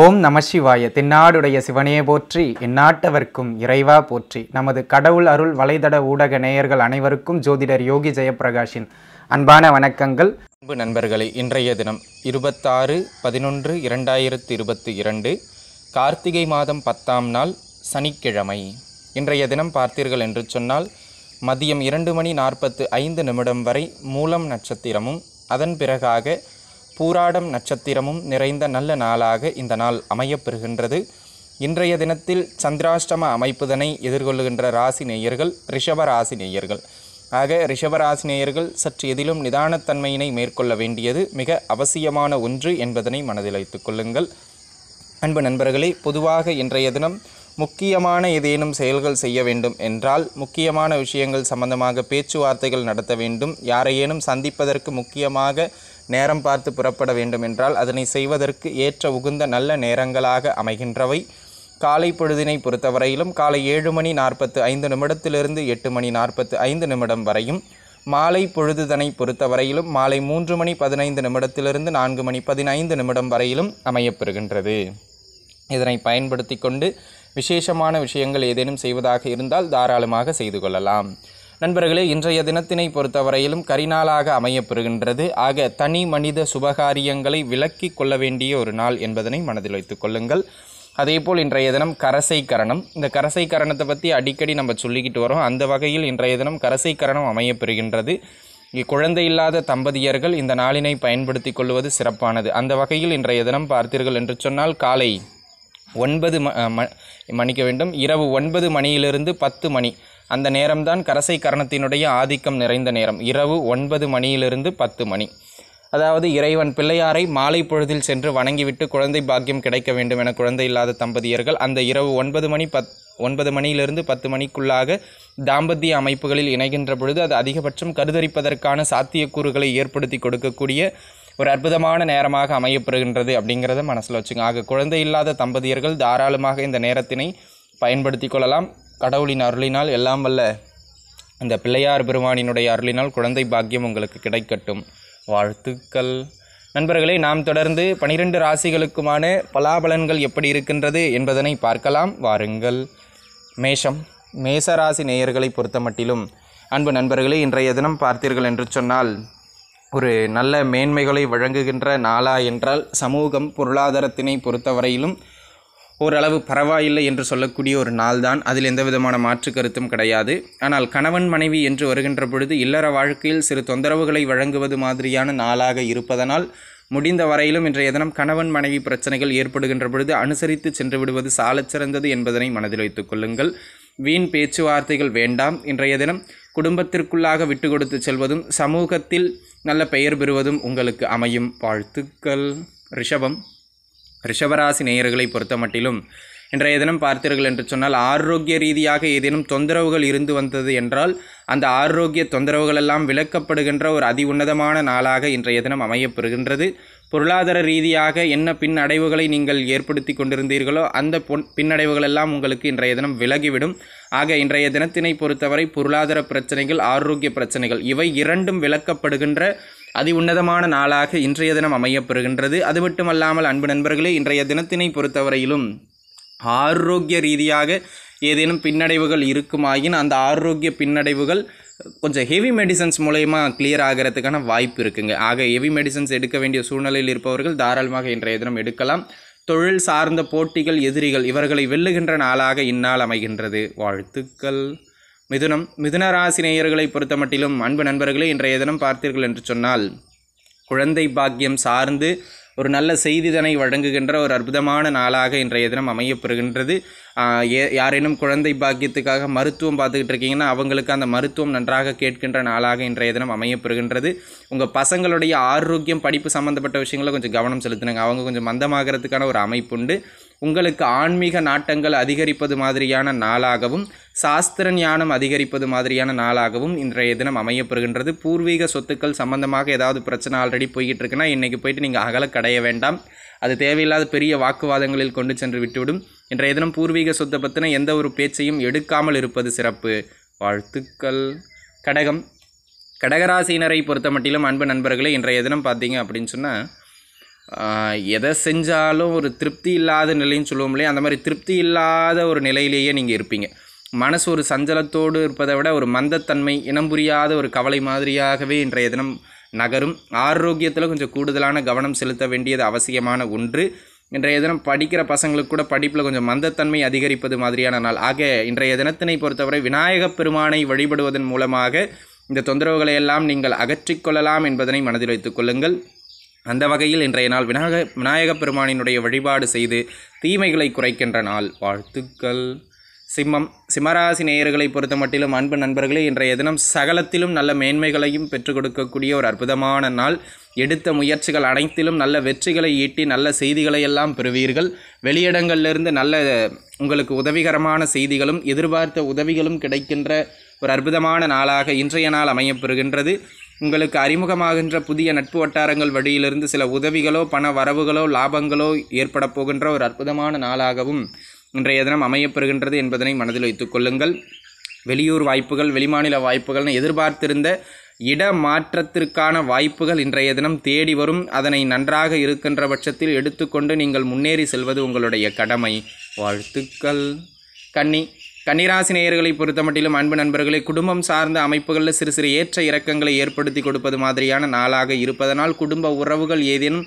ஓம் சிவாய தென்னாடுடைய சிவனே போற்றி இந்நாட்டவர்க்கும் இறைவா போற்றி நமது கடவுள் அருள் வலைதட ஊடக நேயர்கள் அனைவருக்கும் ஜோதிடர் யோகி ஜெயபிரகாஷின் அன்பான வணக்கங்கள் அன்பு நண்பர்களே இன்றைய தினம் இருபத்தாறு பதினொன்று இரண்டாயிரத்து இருபத்தி இரண்டு கார்த்திகை மாதம் பத்தாம் நாள் சனிக்கிழமை இன்றைய தினம் பார்த்தீர்கள் என்று சொன்னால் மதியம் இரண்டு மணி நாற்பத்து ஐந்து நிமிடம் வரை மூலம் நட்சத்திரமும் அதன் பிறகாக பூராடம் நட்சத்திரமும் நிறைந்த நல்ல நாளாக இந்த நாள் அமையப்பெறுகின்றது இன்றைய தினத்தில் சந்திராஷ்டம அமைப்புதனை எதிர்கொள்ளுகின்ற ராசி நேயர்கள் ரிஷபராசி நேயர்கள் ஆக ரிஷபராசி நேயர்கள் சற்று எதிலும் நிதானத்தன்மையினை மேற்கொள்ள வேண்டியது மிக அவசியமான ஒன்று என்பதனை மனதில் வைத்துக் கொள்ளுங்கள் அன்பு நண்பர்களே பொதுவாக இன்றைய தினம் முக்கியமான ஏதேனும் செயல்கள் செய்ய வேண்டும் என்றால் முக்கியமான விஷயங்கள் சம்பந்தமாக பேச்சுவார்த்தைகள் நடத்த வேண்டும் யாரையேனும் சந்திப்பதற்கு முக்கியமாக நேரம் பார்த்து புறப்பட வேண்டும் என்றால் அதனை செய்வதற்கு ஏற்ற உகுந்த நல்ல நேரங்களாக அமைகின்றவை காலை பொழுதினை பொறுத்தவரையிலும் காலை ஏழு மணி நாற்பத்து ஐந்து நிமிடத்திலிருந்து எட்டு மணி நாற்பத்து ஐந்து நிமிடம் வரையும் மாலை பொழுதுதனை பொறுத்தவரையிலும் மாலை மூன்று மணி பதினைந்து நிமிடத்திலிருந்து நான்கு மணி பதினைந்து நிமிடம் வரையிலும் அமையப்பெறுகின்றது இதனை பயன்படுத்தி கொண்டு விசேஷமான விஷயங்கள் ஏதேனும் செய்வதாக இருந்தால் தாராளமாக செய்து கொள்ளலாம் நண்பர்களே இன்றைய தினத்தினை பொறுத்தவரையிலும் கரிநாளாக அமையப்பெறுகின்றது ஆக தனி மனித சுபகாரியங்களை விலக்கி கொள்ள வேண்டிய ஒரு நாள் என்பதனை மனதில் வைத்துக் கொள்ளுங்கள் அதேபோல் இன்றைய தினம் கரசை கரணம் இந்த கரசை கரணத்தை பற்றி அடிக்கடி நம்ம சொல்லிக்கிட்டு வரோம் அந்த வகையில் இன்றைய தினம் கரசை கரணம் அமையப்பெறுகின்றது குழந்தை இல்லாத தம்பதியர்கள் இந்த நாளினை பயன்படுத்தி கொள்வது சிறப்பானது அந்த வகையில் இன்றைய தினம் பார்த்தீர்கள் என்று சொன்னால் காலை ஒன்பது ம மணிக்க வேண்டும் இரவு ஒன்பது மணியிலிருந்து பத்து மணி அந்த நேரம்தான் கரசை கரணத்தினுடைய ஆதிக்கம் நிறைந்த நேரம் இரவு ஒன்பது மணியிலிருந்து பத்து மணி அதாவது இறைவன் பிள்ளையாரை மாலை பொழுதில் சென்று வணங்கிவிட்டு குழந்தை பாக்கியம் கிடைக்க வேண்டும் என குழந்தை இல்லாத தம்பதியர்கள் அந்த இரவு ஒன்பது மணி பத் ஒன்பது மணியிலிருந்து பத்து மணிக்குள்ளாக தாம்பத்திய அமைப்புகளில் இணைகின்ற பொழுது அது அதிகபட்சம் கருதரிப்பதற்கான சாத்தியக்கூறுகளை ஏற்படுத்தி கொடுக்கக்கூடிய ஒரு அற்புதமான நேரமாக அமையப்படுகின்றது அப்படிங்கிறத மனசில் வச்சுங்க ஆக குழந்தை இல்லாத தம்பதியர்கள் தாராளமாக இந்த நேரத்தினை பயன்படுத்தி கொள்ளலாம் கடவுளின் அருளினால் எல்லாம் வல்ல அந்த பிள்ளையார் பெருமானினுடைய அருளினால் குழந்தை பாக்கியம் உங்களுக்கு கிடைக்கட்டும் வாழ்த்துக்கள் நண்பர்களே நாம் தொடர்ந்து பனிரெண்டு ராசிகளுக்குமான பலாபலன்கள் எப்படி இருக்கின்றது என்பதனை பார்க்கலாம் வாருங்கள் மேஷம் மேசராசி நேயர்களை பொறுத்தமட்டிலும் அன்பு நண்பர்களே இன்றைய தினம் பார்த்தீர்கள் என்று சொன்னால் ஒரு நல்ல மேன்மைகளை வழங்குகின்ற நாளா என்றால் சமூகம் பொருளாதாரத்தினை பொறுத்தவரையிலும் ஓரளவு பரவாயில்லை என்று சொல்லக்கூடிய ஒரு நாள்தான் அதில் எந்த விதமான மாற்று கருத்தும் கிடையாது ஆனால் கணவன் மனைவி என்று வருகின்ற பொழுது இல்லற வாழ்க்கையில் சிறு தொந்தரவுகளை வழங்குவது மாதிரியான நாளாக இருப்பதனால் முடிந்த வரையிலும் இன்றைய தினம் கணவன் மனைவி பிரச்சனைகள் ஏற்படுகின்ற பொழுது அனுசரித்து சென்று விடுவது சாலச்சிறந்தது என்பதனை மனதில் வைத்துக் கொள்ளுங்கள் வீண் பேச்சுவார்த்தைகள் வேண்டாம் இன்றைய தினம் குடும்பத்திற்குள்ளாக விட்டு கொடுத்து செல்வதும் சமூகத்தில் நல்ல பெயர் பெறுவதும் உங்களுக்கு அமையும் வாழ்த்துக்கள் ரிஷபம் ரிஷபராசி நேயர்களை பொறுத்தமட்டிலும் இன்றைய தினம் பார்த்தீர்கள் என்று சொன்னால் ஆரோக்கிய ரீதியாக ஏதேனும் தொந்தரவுகள் இருந்து வந்தது என்றால் அந்த ஆரோக்கிய தொந்தரவுகளெல்லாம் விளக்கப்படுகின்ற ஒரு அதி உன்னதமான நாளாக இன்றைய தினம் அமையப்பெறுகின்றது பொருளாதார ரீதியாக என்ன பின்னடைவுகளை நீங்கள் ஏற்படுத்தி கொண்டிருந்தீர்களோ அந்த பொன் பின்னடைவுகளெல்லாம் உங்களுக்கு இன்றைய தினம் விலகிவிடும் ஆக இன்றைய தினத்தினை பொறுத்தவரை பொருளாதார பிரச்சனைகள் ஆரோக்கிய பிரச்சனைகள் இவை இரண்டும் விளக்கப்படுகின்ற அதி உன்னதமான நாளாக இன்றைய தினம் அமையப்பெறுகின்றது அது மட்டுமல்லாமல் அன்பு நண்பர்களே இன்றைய தினத்தினை பொறுத்தவரையிலும் ஆரோக்கிய ரீதியாக ஏதேனும் பின்னடைவுகள் இருக்குமாயின் அந்த ஆரோக்கிய பின்னடைவுகள் கொஞ்சம் ஹெவி மெடிசன்ஸ் மூலயமா கிளியர் ஆகிறதுக்கான வாய்ப்பு இருக்குங்க ஆக ஹெவி மெடிசன்ஸ் எடுக்க வேண்டிய சூழ்நிலையில் இருப்பவர்கள் தாராளமாக இன்றைய தினம் எடுக்கலாம் தொழில் சார்ந்த போட்டிகள் எதிரிகள் இவர்களை வெல்லுகின்ற நாளாக இந்நாள் அமைகின்றது வாழ்த்துக்கள் மிதுனம் ராசி நேயர்களை பொறுத்தமட்டிலும் அன்பு நண்பர்களே இன்றைய தினம் பார்த்தீர்கள் என்று சொன்னால் குழந்தை பாக்கியம் சார்ந்து ஒரு நல்ல செய்திதனை வழங்குகின்ற ஒரு அற்புதமான நாளாக இன்றைய தினம் அமையப்பெறுகின்றது யாரேனும் குழந்தை பாக்கியத்துக்காக மருத்துவம் பார்த்துக்கிட்டு இருக்கீங்கன்னா அவங்களுக்கு அந்த மருத்துவம் நன்றாக கேட்கின்ற நாளாக இன்றைய தினம் அமையப்பெறுகின்றது உங்கள் பசங்களுடைய ஆரோக்கியம் படிப்பு சம்மந்தப்பட்ட விஷயங்களை கொஞ்சம் கவனம் செலுத்துனாங்க அவங்க கொஞ்சம் மந்தமாகறதுக்கான ஒரு அமைப்புண்டு உங்களுக்கு ஆன்மீக நாட்டங்கள் அதிகரிப்பது மாதிரியான நாளாகவும் சாஸ்திர ஞானம் அதிகரிப்பது மாதிரியான நாளாகவும் இன்றைய தினம் அமையப்படுகின்றது பூர்வீக சொத்துக்கள் சம்பந்தமாக ஏதாவது பிரச்சனை ஆல்ரெடி போய்கிட்டு இருக்குன்னா இன்றைக்கி போயிட்டு நீங்கள் அகல கடைய வேண்டாம் அது தேவையில்லாத பெரிய வாக்குவாதங்களில் கொண்டு சென்று விட்டுவிடும் இன்றைய தினம் பூர்வீக சொத்தை பற்றின எந்த ஒரு பேச்சையும் எடுக்காமல் இருப்பது சிறப்பு வாழ்த்துக்கள் கடகம் கடகராசினரை பொறுத்த மட்டிலும் அன்பு நண்பர்களே இன்றைய தினம் பார்த்தீங்க அப்படின்னு சொன்னால் எதை செஞ்சாலும் ஒரு திருப்தி இல்லாத நிலைன்னு சொல்லுவோம் இல்லையா அந்த மாதிரி திருப்தி இல்லாத ஒரு நிலையிலேயே நீங்கள் இருப்பீங்க மனசு ஒரு சஞ்சலத்தோடு இருப்பதை விட ஒரு மந்தத்தன்மை இனம் புரியாத ஒரு கவலை மாதிரியாகவே இன்றைய தினம் நகரும் ஆரோக்கியத்தில் கொஞ்சம் கூடுதலான கவனம் செலுத்த வேண்டியது அவசியமான ஒன்று இன்றைய தினம் படிக்கிற பசங்களுக்கு கூட படிப்பில் கொஞ்சம் மந்தத்தன்மை அதிகரிப்பது மாதிரியான நாள் ஆக இன்றைய தினத்தினை பொறுத்தவரை விநாயகப் பெருமானை வழிபடுவதன் மூலமாக இந்த தொந்தரவுகளை எல்லாம் நீங்கள் அகற்றிக்கொள்ளலாம் என்பதனை மனதில் வைத்துக் கொள்ளுங்கள் அந்த வகையில் இன்றைய நாள் விநாயக விநாயகப் பெருமானினுடைய வழிபாடு செய்து தீமைகளை குறைக்கின்ற நாள் வாழ்த்துக்கள் சிம்மம் சிம்மராசி நேயர்களை பொறுத்த மட்டிலும் அன்பு நண்பர்களே இன்றைய தினம் சகலத்திலும் நல்ல மேன்மைகளையும் பெற்றுக் கொடுக்கக்கூடிய ஒரு அற்புதமான நாள் எடுத்த முயற்சிகள் அனைத்திலும் நல்ல வெற்றிகளை ஈட்டி நல்ல செய்திகளை எல்லாம் பெறுவீர்கள் வெளியிடங்களிலிருந்து நல்ல உங்களுக்கு உதவிகரமான செய்திகளும் எதிர்பார்த்த உதவிகளும் கிடைக்கின்ற ஒரு அற்புதமான நாளாக இன்றைய நாள் அமையப்பெறுகின்றது உங்களுக்கு அறிமுகமாகின்ற புதிய நட்பு வட்டாரங்கள் வழியிலிருந்து சில உதவிகளோ பண வரவுகளோ லாபங்களோ ஏற்பட போகின்ற ஒரு அற்புதமான நாளாகவும் இன்றைய தினம் அமையப்பெறுகின்றது என்பதனை மனதில் வைத்துக் கொள்ளுங்கள் வெளியூர் வாய்ப்புகள் வெளிமாநில வாய்ப்புகள்னு எதிர்பார்த்திருந்த இட மாற்றத்திற்கான வாய்ப்புகள் இன்றைய தினம் தேடி வரும் அதனை நன்றாக இருக்கின்ற பட்சத்தில் எடுத்துக்கொண்டு நீங்கள் முன்னேறி செல்வது உங்களுடைய கடமை வாழ்த்துக்கள் கன்னி கன்னிராசி நேயர்களை பொறுத்தமட்டிலும் அன்பு நண்பர்களை குடும்பம் சார்ந்த அமைப்புகளில் சிறு சிறு ஏற்ற இறக்கங்களை ஏற்படுத்தி கொடுப்பது மாதிரியான நாளாக இருப்பதனால் குடும்ப உறவுகள் ஏதேனும்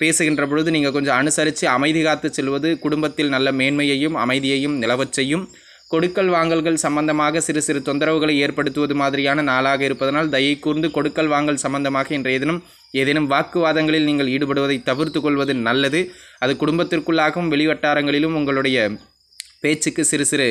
பேசுகின்ற பொழுது நீங்கள் கொஞ்சம் அனுசரித்து அமைதி காத்து செல்வது குடும்பத்தில் நல்ல மேன்மையையும் அமைதியையும் நிலவச்சையும் கொடுக்கல் வாங்கல்கள் சம்பந்தமாக சிறு சிறு தொந்தரவுகளை ஏற்படுத்துவது மாதிரியான நாளாக இருப்பதனால் தயை கூர்ந்து கொடுக்கல் வாங்கல் சம்பந்தமாக இன்றைய தினம் ஏதேனும் வாக்குவாதங்களில் நீங்கள் ஈடுபடுவதை தவிர்த்து கொள்வது நல்லது அது குடும்பத்திற்குள்ளாகவும் வெளிவட்டாரங்களிலும் உங்களுடைய பேச்சுக்கு சிறு சிறு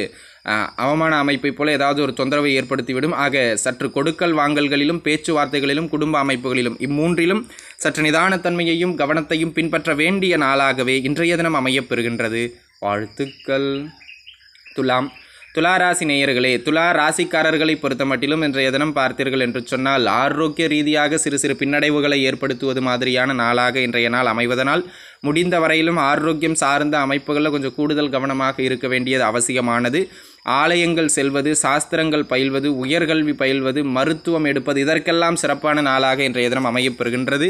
அவமான அமைப்பை போல ஏதாவது ஒரு தொந்தரவை ஏற்படுத்திவிடும் ஆக சற்று கொடுக்கல் வாங்கல்களிலும் பேச்சுவார்த்தைகளிலும் குடும்ப அமைப்புகளிலும் இம்மூன்றிலும் சற்று நிதானத்தன்மையையும் கவனத்தையும் பின்பற்ற வேண்டிய நாளாகவே இன்றைய தினம் அமையப்பெறுகின்றது வாழ்த்துக்கள் துலாம் ராசி நேயர்களே துலா ராசிக்காரர்களை பொறுத்த மட்டிலும் இன்றைய தினம் பார்த்தீர்கள் என்று சொன்னால் ஆரோக்கிய ரீதியாக சிறு சிறு பின்னடைவுகளை ஏற்படுத்துவது மாதிரியான நாளாக இன்றைய நாள் அமைவதனால் முடிந்த வரையிலும் ஆரோக்கியம் சார்ந்த அமைப்புகளில் கொஞ்சம் கூடுதல் கவனமாக இருக்க வேண்டியது அவசியமானது ஆலயங்கள் செல்வது சாஸ்திரங்கள் பயில்வது உயர்கல்வி பயில்வது மருத்துவம் எடுப்பது இதற்கெல்லாம் சிறப்பான நாளாக இன்றைய தினம் அமையப்பெறுகின்றது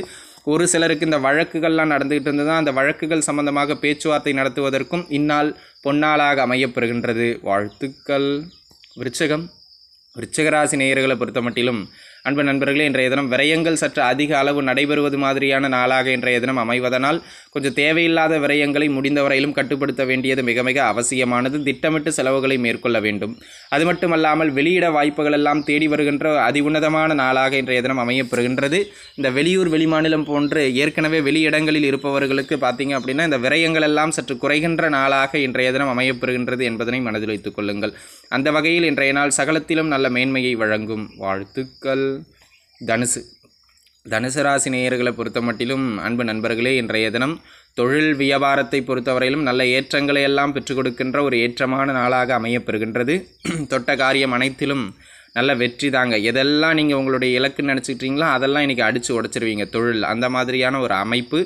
ஒரு சிலருக்கு இந்த வழக்குகள்லாம் நடந்துகிட்டு இருந்ததா அந்த வழக்குகள் சம்பந்தமாக பேச்சுவார்த்தை நடத்துவதற்கும் இந்நாள் பொன்னாளாக அமையப்பெறுகின்றது வாழ்த்துக்கள் விருச்சகம் விருச்சகராசி நேயர்களை பொறுத்த மட்டிலும் அன்பு நண்பர்களே இன்றைய தினம் விரயங்கள் சற்று அதிக அளவு நடைபெறுவது மாதிரியான நாளாக இன்றைய தினம் அமைவதனால் கொஞ்சம் தேவையில்லாத விரயங்களை முடிந்தவரையிலும் கட்டுப்படுத்த வேண்டியது மிக மிக அவசியமானது திட்டமிட்டு செலவுகளை மேற்கொள்ள வேண்டும் அது மட்டுமல்லாமல் வெளியிட வாய்ப்புகள் எல்லாம் தேடி வருகின்ற உன்னதமான நாளாக இன்றைய தினம் அமையப்பெறுகின்றது இந்த வெளியூர் வெளிமாநிலம் போன்று ஏற்கனவே வெளியிடங்களில் இருப்பவர்களுக்கு பார்த்தீங்க அப்படின்னா இந்த விரயங்கள் எல்லாம் சற்று குறைகின்ற நாளாக இன்றைய தினம் அமையப்பெறுகின்றது என்பதனை மனதில் வைத்துக் கொள்ளுங்கள் அந்த வகையில் இன்றைய நாள் சகலத்திலும் நல்ல மேன்மையை வழங்கும் வாழ்த்துக்கள் தனுசு தனுசு ராசி நேயர்களை பொறுத்த மட்டிலும் அன்பு நண்பர்களே இன்றைய தினம் தொழில் வியாபாரத்தை பொறுத்தவரையிலும் நல்ல ஏற்றங்களை எல்லாம் பெற்றுக் கொடுக்கின்ற ஒரு ஏற்றமான நாளாக அமையப்பெறுகின்றது தொட்ட காரியம் அனைத்திலும் நல்ல வெற்றி தாங்க எதெல்லாம் நீங்கள் உங்களுடைய இலக்குன்னு நினச்சிக்கிட்டீங்களோ அதெல்லாம் இன்றைக்கி அடித்து உடச்சிருவீங்க தொழில் அந்த மாதிரியான ஒரு அமைப்பு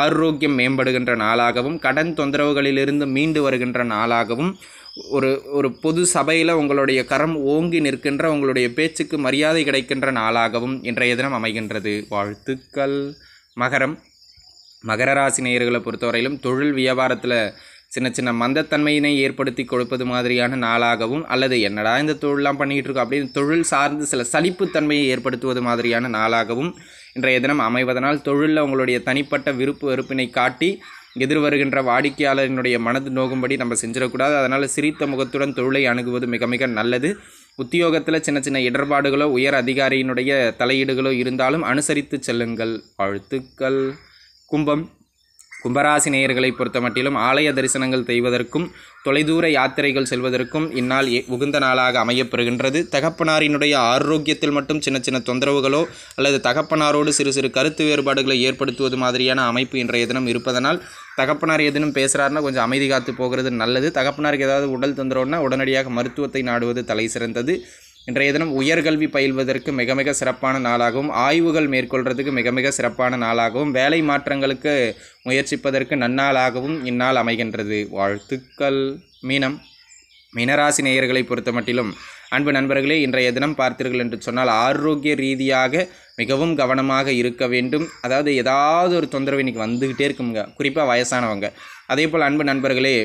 ஆரோக்கியம் மேம்படுகின்ற நாளாகவும் கடன் தொந்தரவுகளிலிருந்து மீண்டு வருகின்ற நாளாகவும் ஒரு ஒரு பொது சபையில் உங்களுடைய கரம் ஓங்கி நிற்கின்ற உங்களுடைய பேச்சுக்கு மரியாதை கிடைக்கின்ற நாளாகவும் இன்றைய தினம் அமைகின்றது வாழ்த்துக்கள் மகரம் மகர ராசி நேயர்களை பொறுத்தவரையிலும் தொழில் வியாபாரத்தில் சின்ன சின்ன மந்தத்தன்மையினை ஏற்படுத்தி கொடுப்பது மாதிரியான நாளாகவும் அல்லது என்னடா இந்த தொழிலாம் பண்ணிகிட்டு இருக்கோம் அப்படின்னு தொழில் சார்ந்து சில சலிப்புத்தன்மையை ஏற்படுத்துவது மாதிரியான நாளாகவும் இன்றைய தினம் அமைவதனால் தொழிலில் உங்களுடைய தனிப்பட்ட விருப்பு வெறுப்பினை காட்டி எதிர் வருகின்ற வாடிக்கையாளரினுடைய மனது நோகும்படி நம்ம செஞ்சிடக்கூடாது அதனால் சிரித்த முகத்துடன் தொழிலை அணுகுவது மிக மிக நல்லது உத்தியோகத்தில் சின்ன சின்ன இடர்பாடுகளோ உயர் அதிகாரியினுடைய தலையீடுகளோ இருந்தாலும் அனுசரித்து செல்லுங்கள் வாழ்த்துக்கள் கும்பம் கும்பராசி நேயர்களை பொறுத்த மட்டிலும் ஆலய தரிசனங்கள் செய்வதற்கும் தொலைதூர யாத்திரைகள் செல்வதற்கும் இந்நாள் உகுந்த நாளாக அமையப்பெறுகின்றது தகப்பனாரினுடைய ஆரோக்கியத்தில் மட்டும் சின்ன சின்ன தொந்தரவுகளோ அல்லது தகப்பனாரோடு சிறு சிறு கருத்து வேறுபாடுகளை ஏற்படுத்துவது மாதிரியான அமைப்பு இன்றைய தினம் இருப்பதனால் தகப்பனார் எதுனும் பேசுகிறார்னா கொஞ்சம் அமைதி காத்து போகிறது நல்லது தகப்பனாருக்கு ஏதாவது உடல் தொந்தரவுன்னா உடனடியாக மருத்துவத்தை நாடுவது தலை சிறந்தது இன்றைய தினம் உயர்கல்வி பயில்வதற்கு மிக மிக சிறப்பான நாளாகவும் ஆய்வுகள் மேற்கொள்கிறதுக்கு மிக மிக சிறப்பான நாளாகவும் வேலை மாற்றங்களுக்கு முயற்சிப்பதற்கு நன்னாளாகவும் இந்நாள் அமைகின்றது வாழ்த்துக்கள் மீனம் மீனராசி நேயர்களை பொறுத்த மட்டிலும் அன்பு நண்பர்களே இன்றைய தினம் பார்த்தீர்கள் என்று சொன்னால் ஆரோக்கிய ரீதியாக மிகவும் கவனமாக இருக்க வேண்டும் அதாவது ஏதாவது ஒரு தொந்தரவு இன்றைக்கி வந்துக்கிட்டே இருக்குங்க குறிப்பாக வயசானவங்க அதே போல் அன்பு நண்பர்களே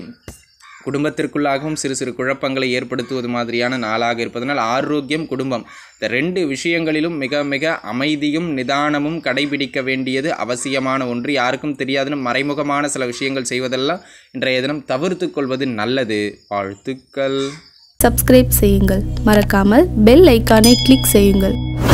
குடும்பத்திற்குள்ளாகவும் சிறு சிறு குழப்பங்களை ஏற்படுத்துவது மாதிரியான நாளாக இருப்பதனால் ஆரோக்கியம் குடும்பம் இந்த ரெண்டு விஷயங்களிலும் மிக மிக அமைதியும் நிதானமும் கடைபிடிக்க வேண்டியது அவசியமான ஒன்று யாருக்கும் தெரியாதனும் மறைமுகமான சில விஷயங்கள் செய்வதெல்லாம் இன்றைய தினம் தவிர்த்து கொள்வது நல்லது வாழ்த்துக்கள் சப்ஸ்கிரைப் செய்யுங்கள் மறக்காமல் பெல் ஐக்கானை கிளிக் செய்யுங்கள்